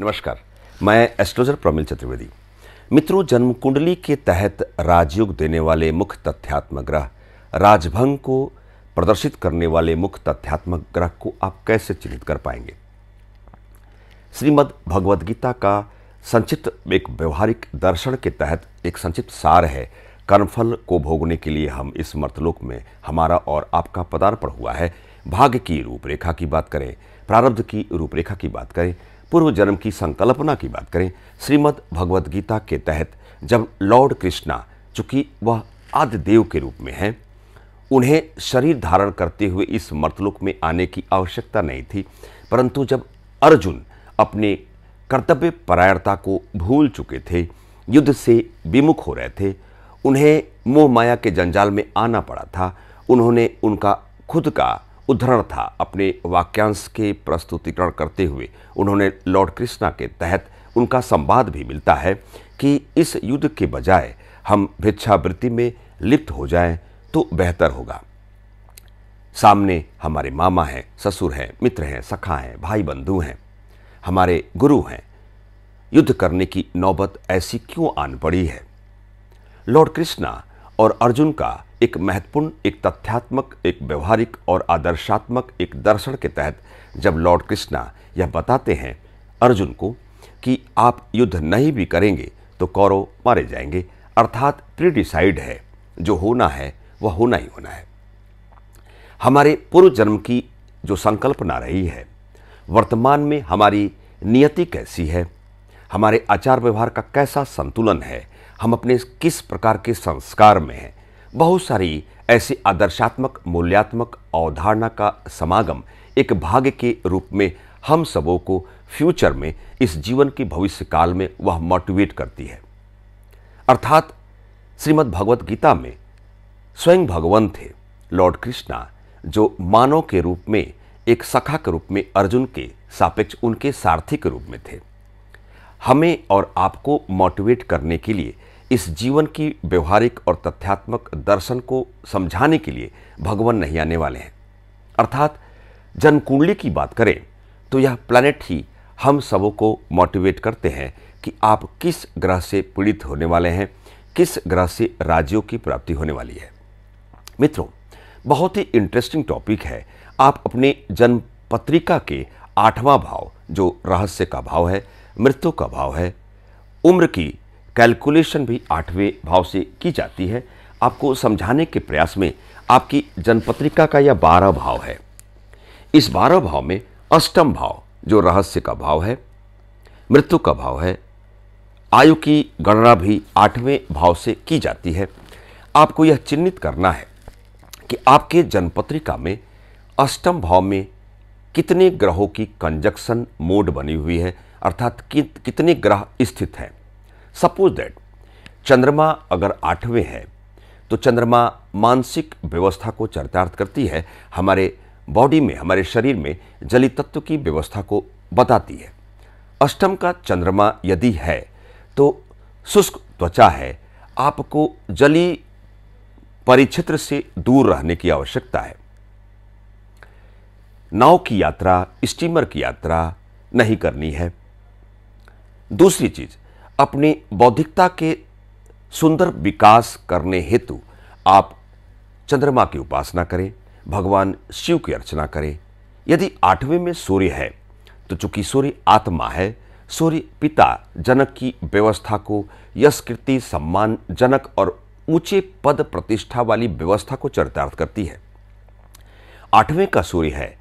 नमस्कार मैं एस्ट्रोजर प्रमिल चतुर्वेदी मित्रों जन्म कुंडली के तहत राजयोग देने वाले मुख्य तथ्यात्म ग्रह राजभंग को प्रदर्शित करने वाले मुख्य तथ्यात्मक ग्रह को आप कैसे चिन्हित कर पाएंगे श्रीमद् भगवद गीता का संक्षिप्त एक व्यवहारिक दर्शन के तहत एक संक्षिप्त सार है कर्मफल को भोगने के लिए हम इस मर्तलोक में हमारा और आपका पदार्पण हुआ है भाग्य की रूपरेखा की बात करें प्रारब्ध की रूपरेखा की बात करें पूर्व जन्म की संकल्पना की बात करें श्रीमद् भगवद गीता के तहत जब लॉर्ड कृष्णा चूंकि वह आदिदेव देव के रूप में हैं उन्हें शरीर धारण करते हुए इस मर्तलोक में आने की आवश्यकता नहीं थी परंतु जब अर्जुन अपने कर्तव्य परायणता को भूल चुके थे युद्ध से विमुख हो रहे थे उन्हें मोह माया के जंजाल में आना पड़ा था उन्होंने उनका खुद का उद्धरण था अपने वाक्यांश के प्रस्तुतिकरण करते हुए उन्होंने लॉर्ड कृष्णा के तहत उनका संवाद भी मिलता है कि इस युद्ध के बजाय हम भिक्षावृत्ति में लिप्त हो जाएं तो बेहतर होगा सामने हमारे मामा हैं ससुर हैं मित्र हैं सखा हैं भाई बंधु हैं हमारे गुरु हैं युद्ध करने की नौबत ऐसी क्यों आन पड़ी है लॉर्ड कृष्णा और अर्जुन का एक महत्वपूर्ण एक तथ्यात्मक एक व्यवहारिक और आदर्शात्मक एक दर्शन के तहत जब लॉर्ड कृष्णा यह बताते हैं अर्जुन को कि आप युद्ध नहीं भी करेंगे तो कौरव मारे जाएंगे अर्थात प्रीडिसाइड है जो होना है वह होना ही होना है हमारे पूर्व जन्म की जो संकल्पना रही है वर्तमान में हमारी नियति कैसी है हमारे आचार व्यवहार का कैसा संतुलन है हम अपने किस प्रकार के संस्कार में हैं बहुत सारी ऐसी आदर्शात्मक मूल्यात्मक अवधारणा का समागम एक भाग्य के रूप में हम सबों को फ्यूचर में इस जीवन के भविष्य काल में वह मोटिवेट करती है अर्थात श्रीमद् भगवत गीता में स्वयं भगवान थे लॉर्ड कृष्णा जो मानव के रूप में एक सखा के रूप में अर्जुन के सापेक्ष उनके सारथी के रूप में थे हमें और आपको मोटिवेट करने के लिए इस जीवन की व्यवहारिक और तथ्यात्मक दर्शन को समझाने के लिए भगवान नहीं आने वाले हैं अर्थात जन्म कुंडली की बात करें तो यह प्लैनेट ही हम सबों को मोटिवेट करते हैं कि आप किस ग्रह से पीड़ित होने वाले हैं किस ग्रह से राज्यों की प्राप्ति होने वाली है मित्रों बहुत ही इंटरेस्टिंग टॉपिक है आप अपने जन्म पत्रिका के आठवां भाव जो रहस्य का भाव है मृत्यु का भाव है उम्र की कैलकुलेशन भी आठवें भाव से की जाती है आपको समझाने के प्रयास में आपकी जनपत्रिका का यह बारह भाव है इस बारह भाव में अष्टम भाव जो रहस्य का भाव है मृत्यु का भाव है आयु की गणना भी आठवें भाव से की जाती है आपको यह चिन्हित करना है कि आपके जन्मपत्रिका में अष्टम भाव में कितने ग्रहों की कंजक्शन मोड बनी हुई है अर्थात कि, कितने ग्रह स्थित हैं सपोज दैट चंद्रमा अगर आठवें है तो चंद्रमा मानसिक व्यवस्था को चरितार्थ करती है हमारे बॉडी में हमारे शरीर में जली तत्व की व्यवस्था को बताती है अष्टम का चंद्रमा यदि है तो शुष्क त्वचा है आपको जली परिचित्र से दूर रहने की आवश्यकता है नाव की यात्रा स्टीमर की यात्रा नहीं करनी है दूसरी चीज अपनी बौद्धिकता के सुंदर विकास करने हेतु आप चंद्रमा की उपासना करें भगवान शिव की अर्चना करें यदि आठवें में सूर्य है तो चूंकि सूर्य आत्मा है सूर्य पिता जनक की व्यवस्था को यश सम्मान जनक और ऊंचे पद प्रतिष्ठा वाली व्यवस्था को चरितार्थ करती है आठवें का सूर्य है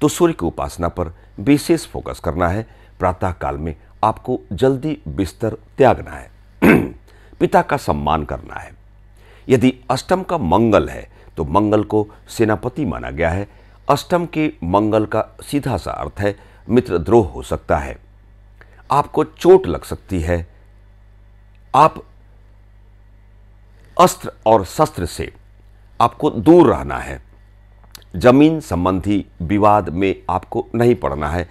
तो सूर्य की उपासना पर विशेष फोकस करना है प्रातः काल में आपको जल्दी बिस्तर त्यागना है पिता का सम्मान करना है यदि अष्टम का मंगल है तो मंगल को सेनापति माना गया है अष्टम के मंगल का सीधा सा अर्थ है मित्र द्रोह हो सकता है आपको चोट लग सकती है आप अस्त्र और शस्त्र से आपको दूर रहना है जमीन संबंधी विवाद में आपको नहीं पड़ना है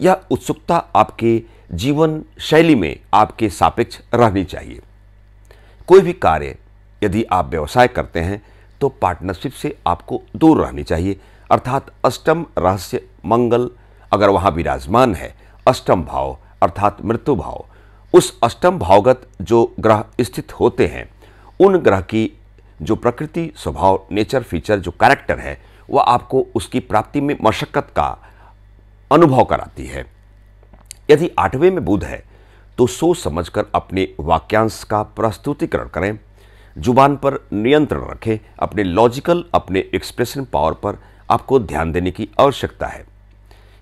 यह उत्सुकता आपके जीवन शैली में आपके सापेक्ष रहनी चाहिए कोई भी कार्य यदि आप व्यवसाय करते हैं तो पार्टनरशिप से आपको दूर रहनी चाहिए अर्थात अष्टम रहस्य मंगल अगर वहाँ विराजमान है अष्टम भाव अर्थात मृत्यु भाव उस अष्टम भावगत जो ग्रह स्थित होते हैं उन ग्रह की जो प्रकृति स्वभाव नेचर फीचर जो कैरेक्टर है वह आपको उसकी प्राप्ति में मशक्क़त का अनुभव कराती है यदि आठवें में बुध है तो सोच समझकर अपने वाक्यांश का प्रस्तुतिकरण करें जुबान पर नियंत्रण रखें अपने लॉजिकल अपने एक्सप्रेशन पावर पर आपको ध्यान देने की आवश्यकता है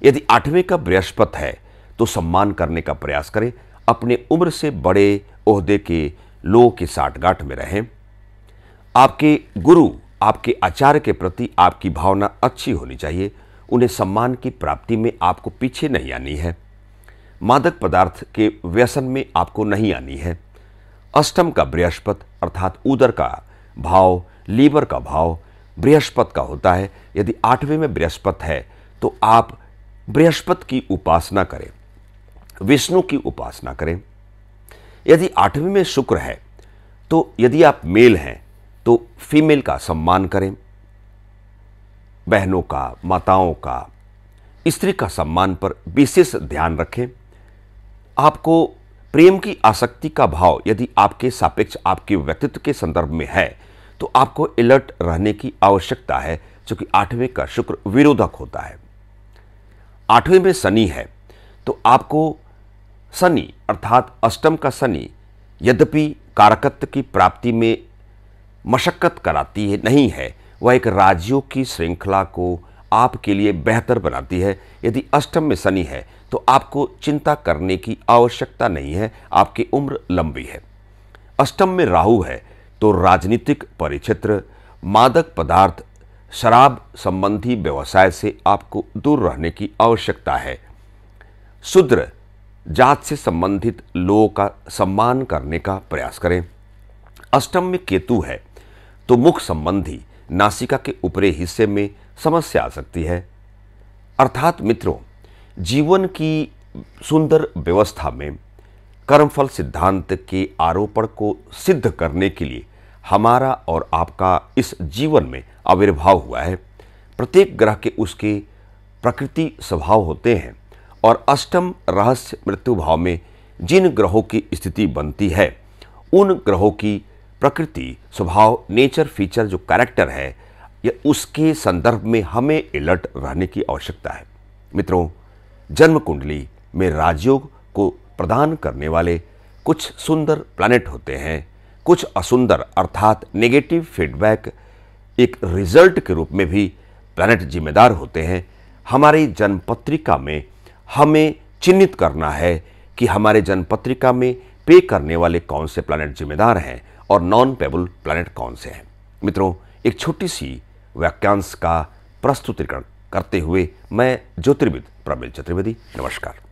यदि आठवें का बृहस्पत है तो सम्मान करने का प्रयास करें अपने उम्र से बड़े ओहदे के लोगों के साठगांठ में रहें आपके गुरु आपके आचार्य के प्रति आपकी भावना अच्छी होनी चाहिए उन्हें सम्मान की प्राप्ति में आपको पीछे नहीं आनी है मादक पदार्थ के व्यसन में आपको नहीं आनी है अष्टम का बृहस्पत अर्थात उदर का भाव लीवर का भाव बृहस्पत का होता है यदि आठवें में बृहस्पत है तो आप बृहस्पत की उपासना करें विष्णु की उपासना करें यदि आठवीं में शुक्र है तो यदि आप मेल हैं तो फीमेल का सम्मान करें बहनों का माताओं का स्त्री का सम्मान पर विशेष ध्यान रखें आपको प्रेम की आसक्ति का भाव यदि आपके सापेक्ष आपके व्यक्तित्व के संदर्भ में है तो आपको अलर्ट रहने की आवश्यकता है चूंकि आठवें का शुक्र विरोधक होता है आठवें में शनि है तो आपको शनि अर्थात अष्टम का शनि यद्यपि कारकत्व की प्राप्ति में मशक्कत कराती है नहीं है वह एक राज्यों की श्रृंखला को आपके लिए बेहतर बनाती है यदि अष्टम में शनि है तो आपको चिंता करने की आवश्यकता नहीं है आपकी उम्र लंबी है अष्टम में राहु है तो राजनीतिक परिचित्र मादक पदार्थ शराब संबंधी व्यवसाय से आपको दूर रहने की आवश्यकता है शूद्र जात से संबंधित लोगों का सम्मान करने का प्रयास करें अष्टम में केतु है तो मुख संबंधी नासिका के ऊपरी हिस्से में समस्या आ सकती है अर्थात मित्रों जीवन की सुंदर व्यवस्था में कर्मफल सिद्धांत के आरोपण को सिद्ध करने के लिए हमारा और आपका इस जीवन में आविर्भाव हुआ है प्रत्येक ग्रह के उसके प्रकृति स्वभाव होते हैं और अष्टम रहस्य मृत्यु भाव में जिन ग्रहों की स्थिति बनती है उन ग्रहों की प्रकृति स्वभाव नेचर फीचर जो कैरेक्टर है या उसके संदर्भ में हमें अलर्ट रहने की आवश्यकता है मित्रों जन्म कुंडली में राजयोग को प्रदान करने वाले कुछ सुंदर प्लानिट होते हैं कुछ असुंदर अर्थात नेगेटिव फीडबैक एक रिजल्ट के रूप में भी प्लानिट जिम्मेदार होते हैं हमारी जन्म पत्रिका में हमें चिन्हित करना है कि हमारे जन्म पत्रिका में पे करने वाले कौन से प्लानिट जिम्मेदार हैं और नॉन पेबल प्लानिट कौन से हैं मित्रों एक छोटी सी वाक्यांश का प्रस्तुतिकरण करते हुए मैं ज्योतिर्विद प्रमिल चतुर्वेदी नमस्कार